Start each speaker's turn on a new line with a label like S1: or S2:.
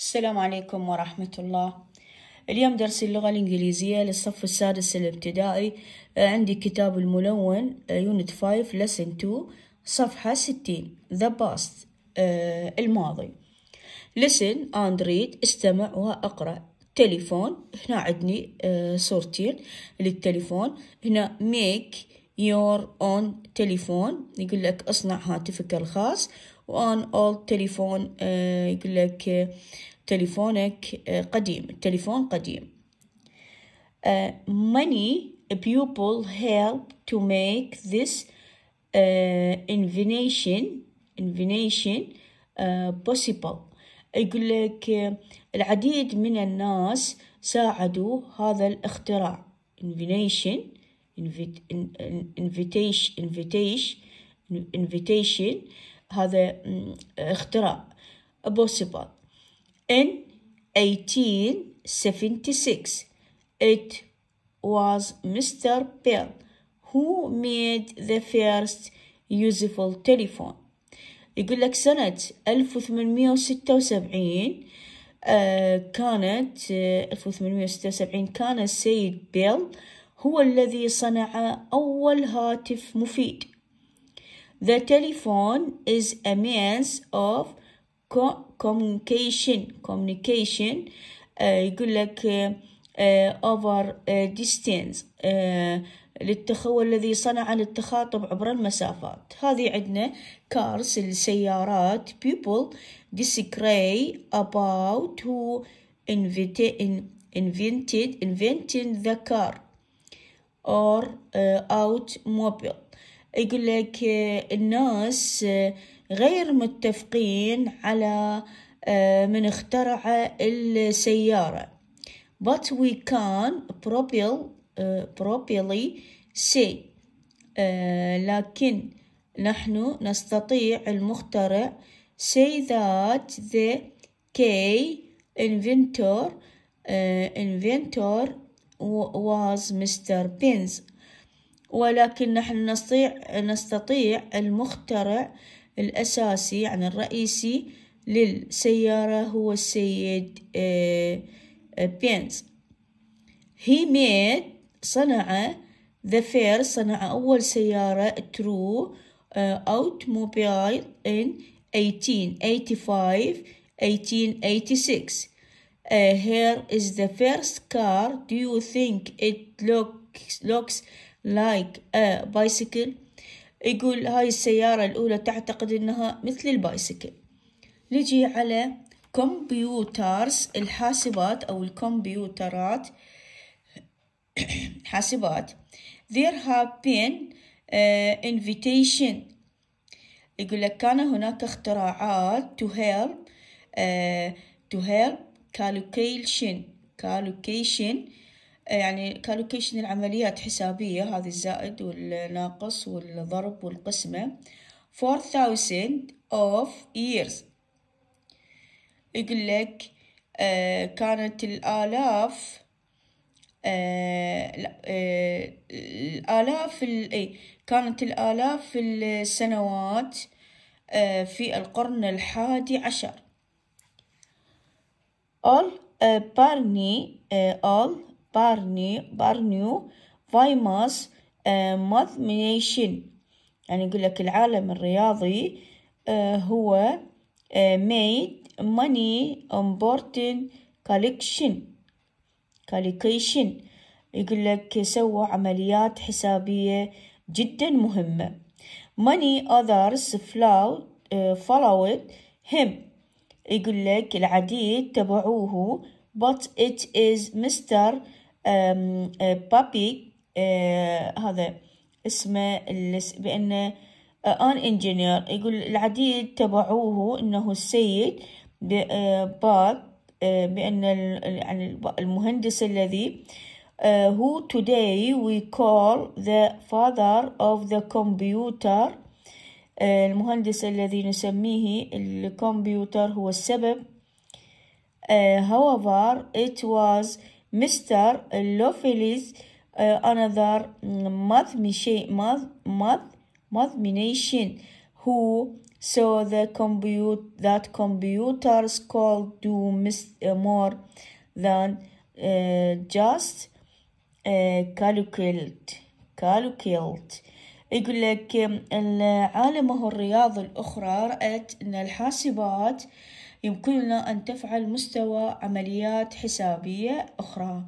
S1: السلام عليكم ورحمة الله اليوم درس اللغة الإنجليزية للصف السادس الابتدائي آه، عندي كتاب الملون يونت 5 لسن 2 صفحة 60 The past آه، الماضي listen and read استمع وأقرأ تليفون هنا عندني آه، صورتين للتليفون هنا make your own تليفون يقول لك اصنع هاتفك الخاص وان اولد تليفون يقول لك تليفونك قديم التليفون قديم many people help to make this invention invention possible يقول لك العديد من الناس ساعدوا هذا الاختراع invention invitation invitation invitation هذا اختراع possible in 1876 it was Mr. Bell who made the first useful telephone يقول لك سنة 1876 آه كانت آه 1876 كان السيد بيل هو الذي صنع أول هاتف مفيد The telephone is a means of communication communication uh, يقول لك uh, over uh, distance للتخو الذي صنع للتخاطب عبر المسافات هذه عندنا cars السيارات people disagree about who invented invented invented the car or uh, automobile يقول لك الناس غير متفقين على من اخترع السيارة but we can properly, properly say لكن نحن نستطيع المخترع say that the K inventor uh, inventor was Mr. Pins ولكن نحن نستطيع, نستطيع المخترع الأساسي يعني الرئيسي للسيارة هو السيد آه، آه، بينز هي made صنع ذا first صنع أول سيارة true آه، automobile إن 1885 1886 uh, here is the first car do you think it look looks like a bicycle يقول هاي السيارة الأولى تعتقد إنها مثل البايسكل نجي على كمبيوترز الحاسبات أو الكمبيوترات حاسبات there have been uh, invitation يقول لك كان هناك اختراعات to help uh, to help calculation calculation يعني كالوكيشن العمليات حسابية هذه الزائد والناقص والضرب والقسمة 4000 of years يقول لك آه كانت الآلاف آه آه الآلاف اي كانت الآلاف السنوات آه في القرن الحادي عشر all barney آه، آه، all بارني بارنيو فايماس ماثميشن يعني يقول لك العالم الرياضي eh, هو ميد ماني امبورتن كاليكشن كاليكيشن يقول لك سوى عمليات حسابية جدا مهمة ماني others flowed eh, followed him يقول لك العديد تبعوه but it is Mr. أه، بابي أه، هذا اسمه بأنه ان أه، انجينير يقول العديد تبعوه انه السيد باك بأن يعني المهندس الذي هو today we call the father of the computer المهندس الذي نسميه الكمبيوتر هو السبب however it was Mr. Lofeli's uh, another mathematician who saw the compute that computers could do mis- uh, more than uh, just uh, calculate calculate يقول لك العالمة الرياض الأخرى رأت أن الحاسبات يمكننا أن تفعل مستوى عمليات حسابية أخرى